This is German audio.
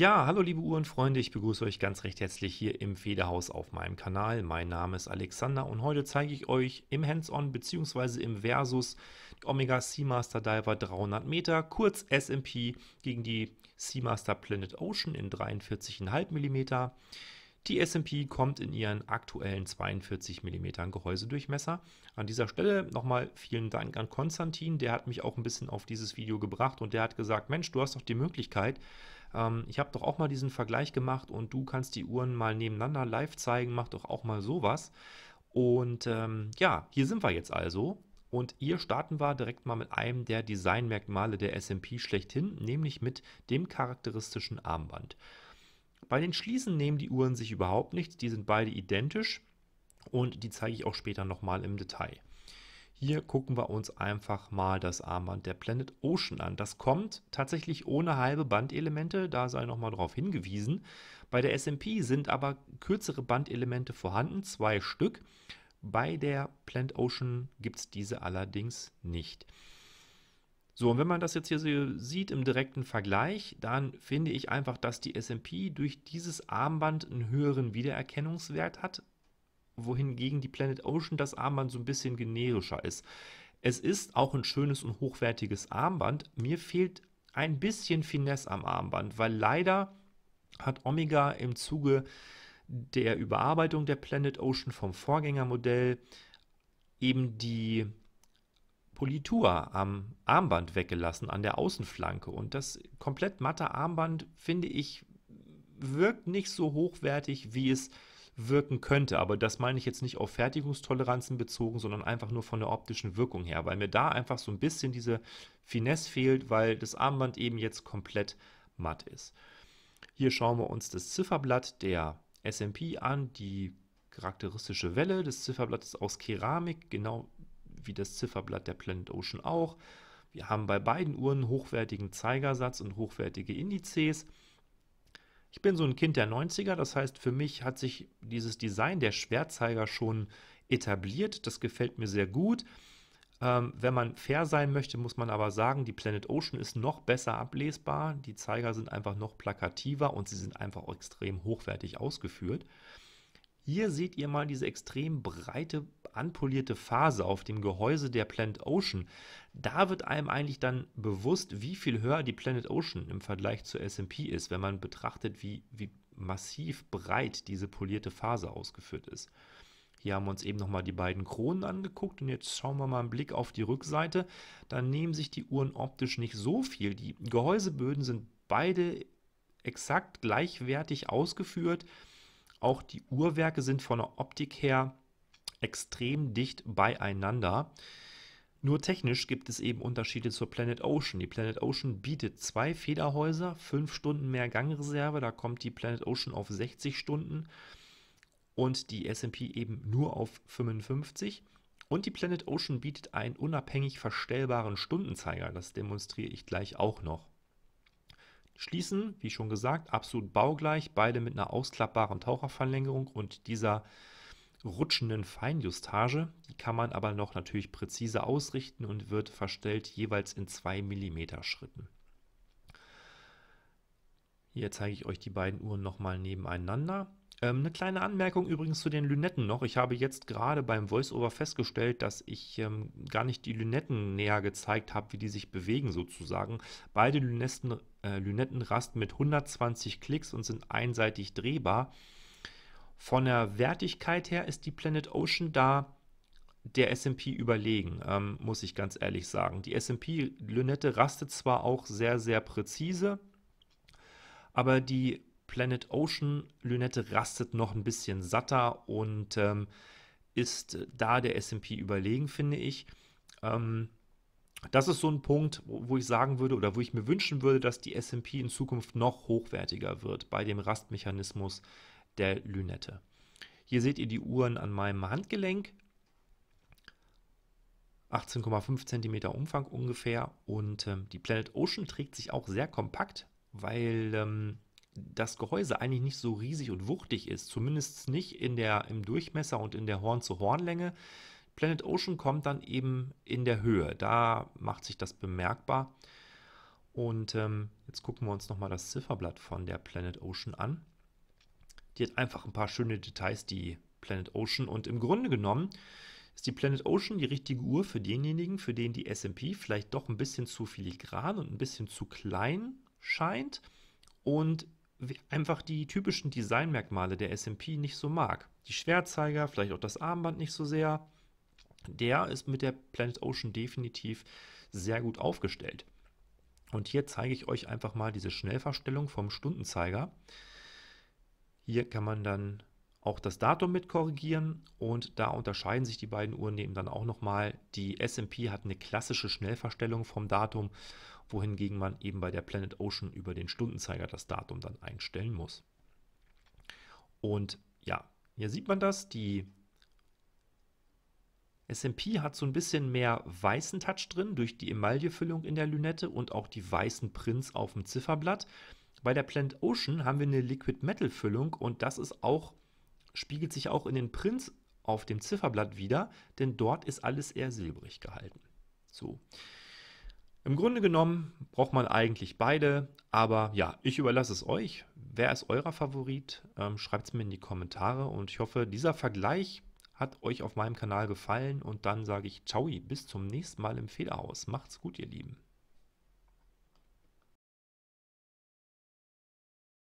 Ja, hallo liebe Uhrenfreunde, ich begrüße euch ganz recht herzlich hier im Federhaus auf meinem Kanal. Mein Name ist Alexander und heute zeige ich euch im Hands-On bzw. im Versus die Omega Seamaster Diver 300 Meter, kurz SMP, gegen die Seamaster Planet Ocean in 43,5 mm. Die S&P kommt in ihren aktuellen 42 mm Gehäusedurchmesser. An dieser Stelle nochmal vielen Dank an Konstantin, der hat mich auch ein bisschen auf dieses Video gebracht und der hat gesagt, Mensch, du hast doch die Möglichkeit, ähm, ich habe doch auch mal diesen Vergleich gemacht und du kannst die Uhren mal nebeneinander live zeigen, mach doch auch mal sowas. Und ähm, ja, hier sind wir jetzt also. Und hier starten wir direkt mal mit einem der Designmerkmale der SP schlechthin, nämlich mit dem charakteristischen Armband. Bei den Schließen nehmen die Uhren sich überhaupt nichts, die sind beide identisch und die zeige ich auch später nochmal im Detail. Hier gucken wir uns einfach mal das Armband der Planet Ocean an. Das kommt tatsächlich ohne halbe Bandelemente, da sei nochmal darauf hingewiesen. Bei der S&P sind aber kürzere Bandelemente vorhanden, zwei Stück. Bei der Planet Ocean gibt es diese allerdings nicht. So, und wenn man das jetzt hier so sieht im direkten Vergleich, dann finde ich einfach, dass die S&P durch dieses Armband einen höheren Wiedererkennungswert hat wohingegen die Planet Ocean das Armband so ein bisschen generischer ist. Es ist auch ein schönes und hochwertiges Armband. Mir fehlt ein bisschen Finesse am Armband, weil leider hat Omega im Zuge der Überarbeitung der Planet Ocean vom Vorgängermodell eben die Politur am Armband weggelassen, an der Außenflanke. Und das komplett matte Armband, finde ich, wirkt nicht so hochwertig, wie es wirken könnte. Aber das meine ich jetzt nicht auf Fertigungstoleranzen bezogen, sondern einfach nur von der optischen Wirkung her, weil mir da einfach so ein bisschen diese Finesse fehlt, weil das Armband eben jetzt komplett matt ist. Hier schauen wir uns das Zifferblatt der SMP an, die charakteristische Welle Das Zifferblatt ist aus Keramik, genau wie das Zifferblatt der Planet Ocean auch. Wir haben bei beiden Uhren hochwertigen Zeigersatz und hochwertige Indizes. Ich bin so ein Kind der 90er, das heißt, für mich hat sich dieses Design der Schwertzeiger schon etabliert. Das gefällt mir sehr gut. Ähm, wenn man fair sein möchte, muss man aber sagen, die Planet Ocean ist noch besser ablesbar. Die Zeiger sind einfach noch plakativer und sie sind einfach extrem hochwertig ausgeführt. Hier seht ihr mal diese extrem breite, anpolierte Phase auf dem Gehäuse der Planet Ocean. Da wird einem eigentlich dann bewusst, wie viel höher die Planet Ocean im Vergleich zur SP ist, wenn man betrachtet, wie, wie massiv breit diese polierte Phase ausgeführt ist. Hier haben wir uns eben nochmal die beiden Kronen angeguckt und jetzt schauen wir mal einen Blick auf die Rückseite. Dann nehmen sich die Uhren optisch nicht so viel. Die Gehäuseböden sind beide exakt gleichwertig ausgeführt. Auch die Uhrwerke sind von der Optik her extrem dicht beieinander. Nur technisch gibt es eben Unterschiede zur Planet Ocean. Die Planet Ocean bietet zwei Federhäuser, fünf Stunden mehr Gangreserve, da kommt die Planet Ocean auf 60 Stunden und die SP eben nur auf 55. Und die Planet Ocean bietet einen unabhängig verstellbaren Stundenzeiger, das demonstriere ich gleich auch noch schließen. Wie schon gesagt, absolut baugleich, beide mit einer ausklappbaren Taucherverlängerung und dieser rutschenden Feinjustage. Die kann man aber noch natürlich präzise ausrichten und wird verstellt jeweils in 2 mm Schritten. Hier zeige ich euch die beiden Uhren nochmal nebeneinander. Ähm, eine kleine Anmerkung übrigens zu den Lünetten noch. Ich habe jetzt gerade beim Voiceover festgestellt, dass ich ähm, gar nicht die Lünetten näher gezeigt habe, wie die sich bewegen sozusagen. Beide Lünetten, äh, Lünetten rasten mit 120 Klicks und sind einseitig drehbar. Von der Wertigkeit her ist die Planet Ocean da der S&P überlegen, ähm, muss ich ganz ehrlich sagen. Die S&P Lünette rastet zwar auch sehr, sehr präzise, aber die Planet Ocean Lünette rastet noch ein bisschen satter und ähm, ist da der SP überlegen, finde ich. Ähm, das ist so ein Punkt, wo, ich sagen würde oder wo ich mir wünschen würde, dass die SP in Zukunft noch hochwertiger wird bei dem Rastmechanismus der Lünette. Hier seht ihr die Uhren an meinem Handgelenk. 18,5 cm Umfang ungefähr und ähm, die Planet Ocean trägt sich auch sehr kompakt weil ähm, das Gehäuse eigentlich nicht so riesig und wuchtig ist, zumindest nicht in der, im Durchmesser und in der Horn-zu-Horn-Länge. Planet Ocean kommt dann eben in der Höhe, da macht sich das bemerkbar. Und ähm, jetzt gucken wir uns nochmal das Zifferblatt von der Planet Ocean an. Die hat einfach ein paar schöne Details, die Planet Ocean. Und im Grunde genommen ist die Planet Ocean die richtige Uhr für denjenigen, für den die SP vielleicht doch ein bisschen zu filigran und ein bisschen zu klein scheint und einfach die typischen Designmerkmale der SP nicht so mag. Die Schwertzeiger, vielleicht auch das Armband nicht so sehr. Der ist mit der Planet Ocean definitiv sehr gut aufgestellt. Und hier zeige ich euch einfach mal diese Schnellverstellung vom Stundenzeiger. Hier kann man dann auch das Datum mit korrigieren und da unterscheiden sich die beiden Uhren eben dann auch nochmal. Die SP hat eine klassische Schnellverstellung vom Datum, wohingegen man eben bei der Planet Ocean über den Stundenzeiger das Datum dann einstellen muss. Und ja, hier sieht man das, die SP hat so ein bisschen mehr weißen Touch drin durch die Emaillefüllung in der Lünette und auch die weißen Prints auf dem Zifferblatt. Bei der Planet Ocean haben wir eine Liquid Metal Füllung und das ist auch spiegelt sich auch in den Prints auf dem Zifferblatt wieder, denn dort ist alles eher silbrig gehalten. So. Im Grunde genommen braucht man eigentlich beide, aber ja, ich überlasse es euch. Wer ist eurer Favorit? Ähm, Schreibt es mir in die Kommentare und ich hoffe, dieser Vergleich hat euch auf meinem Kanal gefallen und dann sage ich ciao, bis zum nächsten Mal im Federhaus. Macht's gut, ihr Lieben.